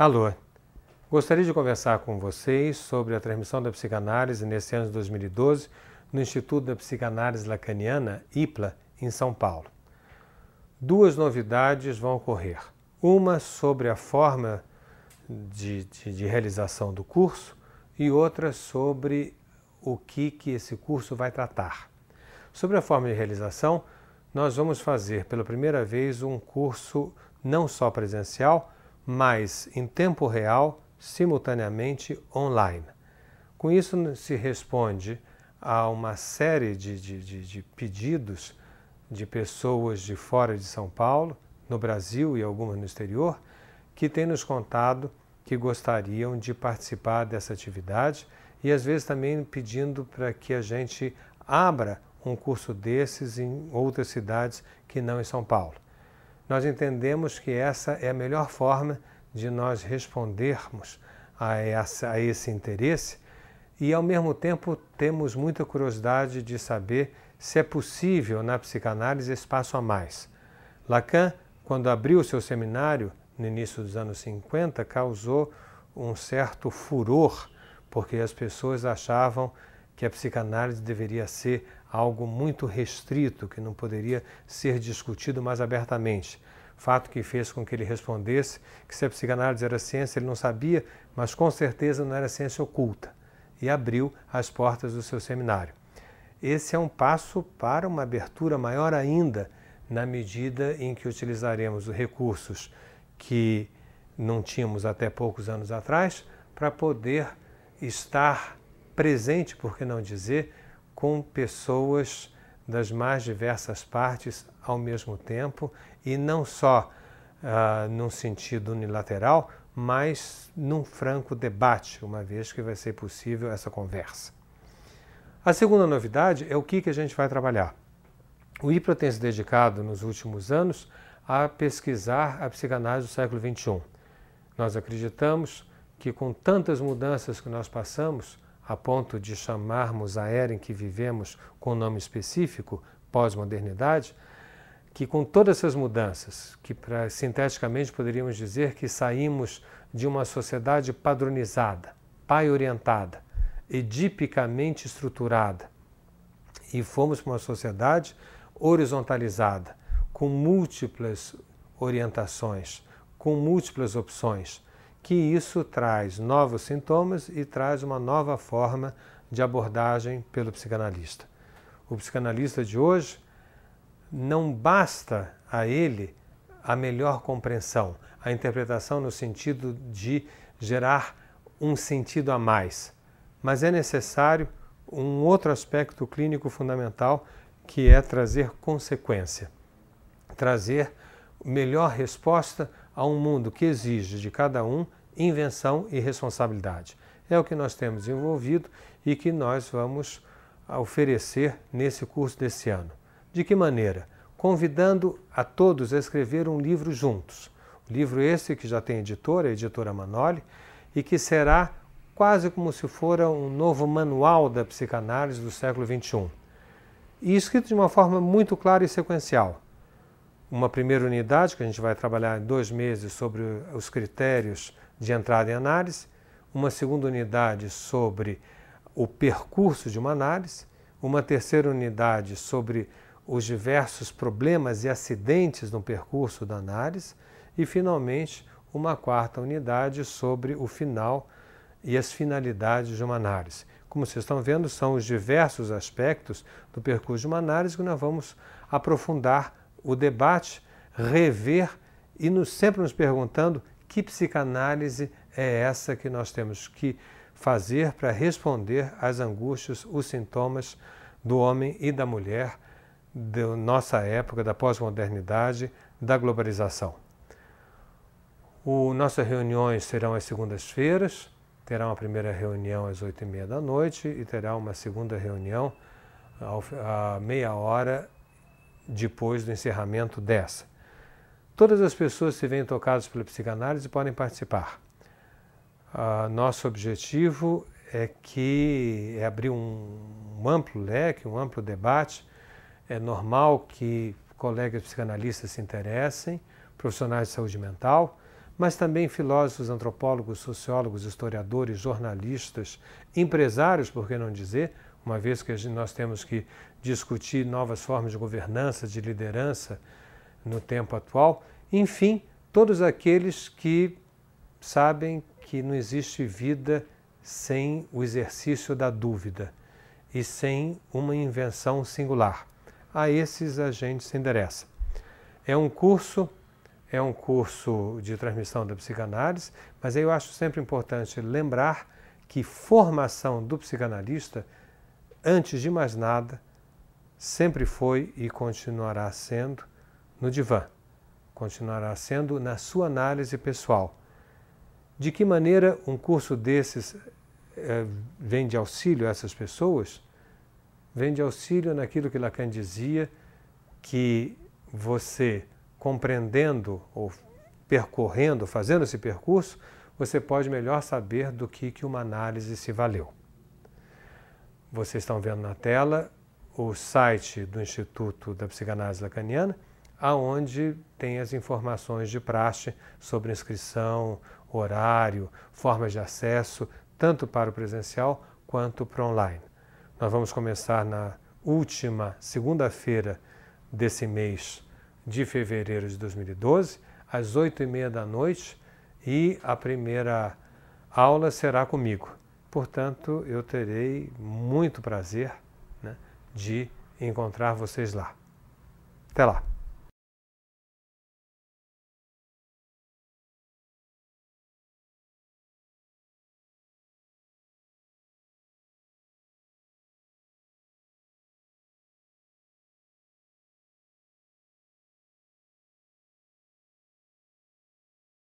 Alô, gostaria de conversar com vocês sobre a transmissão da psicanálise nesse ano de 2012 no Instituto da Psicanálise Lacaniana, IPLA, em São Paulo. Duas novidades vão ocorrer. Uma sobre a forma de, de, de realização do curso e outra sobre o que, que esse curso vai tratar. Sobre a forma de realização, nós vamos fazer pela primeira vez um curso não só presencial, mas em tempo real, simultaneamente online. Com isso, se responde a uma série de, de, de, de pedidos de pessoas de fora de São Paulo, no Brasil e algumas no exterior, que têm nos contado que gostariam de participar dessa atividade e às vezes também pedindo para que a gente abra um curso desses em outras cidades que não em São Paulo nós entendemos que essa é a melhor forma de nós respondermos a, essa, a esse interesse e, ao mesmo tempo, temos muita curiosidade de saber se é possível na psicanálise espaço a mais. Lacan, quando abriu seu seminário no início dos anos 50, causou um certo furor, porque as pessoas achavam que a psicanálise deveria ser algo muito restrito que não poderia ser discutido mais abertamente. Fato que fez com que ele respondesse que se a psicanálise era ciência, ele não sabia, mas com certeza não era ciência oculta, e abriu as portas do seu seminário. Esse é um passo para uma abertura maior ainda, na medida em que utilizaremos os recursos que não tínhamos até poucos anos atrás, para poder estar presente, por que não dizer, com pessoas das mais diversas partes ao mesmo tempo e não só uh, num sentido unilateral, mas num franco debate, uma vez que vai ser possível essa conversa. A segunda novidade é o que, que a gente vai trabalhar. O Ipro tem se dedicado nos últimos anos a pesquisar a psicanálise do século XXI. Nós acreditamos que com tantas mudanças que nós passamos, a ponto de chamarmos a era em que vivemos com um nome específico, pós-modernidade, que com todas essas mudanças, que pra, sinteticamente poderíamos dizer que saímos de uma sociedade padronizada, pai-orientada, edipicamente estruturada, e fomos para uma sociedade horizontalizada, com múltiplas orientações, com múltiplas opções, que isso traz novos sintomas e traz uma nova forma de abordagem pelo psicanalista. O psicanalista de hoje não basta a ele a melhor compreensão, a interpretação no sentido de gerar um sentido a mais, mas é necessário um outro aspecto clínico fundamental que é trazer consequência, trazer melhor resposta a um mundo que exige de cada um invenção e responsabilidade. É o que nós temos envolvido e que nós vamos ah, oferecer nesse curso desse ano. De que maneira? Convidando a todos a escrever um livro juntos. O livro esse que já tem editora, a editora Manoli, e que será quase como se fora um novo manual da psicanálise do século XXI. E escrito de uma forma muito clara e sequencial. Uma primeira unidade, que a gente vai trabalhar em dois meses, sobre os critérios de entrada em análise, uma segunda unidade sobre o percurso de uma análise, uma terceira unidade sobre os diversos problemas e acidentes no percurso da análise e, finalmente, uma quarta unidade sobre o final e as finalidades de uma análise. Como vocês estão vendo, são os diversos aspectos do percurso de uma análise que nós vamos aprofundar o debate, rever e nos, sempre nos perguntando que psicanálise é essa que nós temos que fazer para responder às angústias, os sintomas do homem e da mulher da nossa época, da pós-modernidade, da globalização? O, nossas reuniões serão às segundas-feiras, terá uma primeira reunião às oito e meia da noite e terá uma segunda reunião à meia hora depois do encerramento dessa. Todas as pessoas que veem tocadas pela psicanálise podem participar. Uh, nosso objetivo é que é abrir um, um, amplo leque, um amplo debate. É normal que colegas psicanalistas se interessem, profissionais de saúde mental, mas também filósofos, antropólogos, sociólogos, historiadores, jornalistas, empresários, por que não dizer, uma vez que nós temos que discutir novas formas de governança, de liderança, no tempo atual, enfim, todos aqueles que sabem que não existe vida sem o exercício da dúvida e sem uma invenção singular. A esses a gente se endereça. É um curso, é um curso de transmissão da psicanálise, mas eu acho sempre importante lembrar que formação do psicanalista, antes de mais nada, sempre foi e continuará sendo no divã. Continuará sendo na sua análise pessoal. De que maneira um curso desses eh, vem de auxílio a essas pessoas? Vem de auxílio naquilo que Lacan dizia, que você compreendendo ou percorrendo, fazendo esse percurso, você pode melhor saber do que, que uma análise se valeu. Vocês estão vendo na tela o site do Instituto da Psicanálise Lacaniana aonde tem as informações de praxe sobre inscrição, horário, formas de acesso, tanto para o presencial quanto para o online. Nós vamos começar na última segunda-feira desse mês de fevereiro de 2012, às oito e meia da noite, e a primeira aula será comigo. Portanto, eu terei muito prazer né, de encontrar vocês lá. Até lá!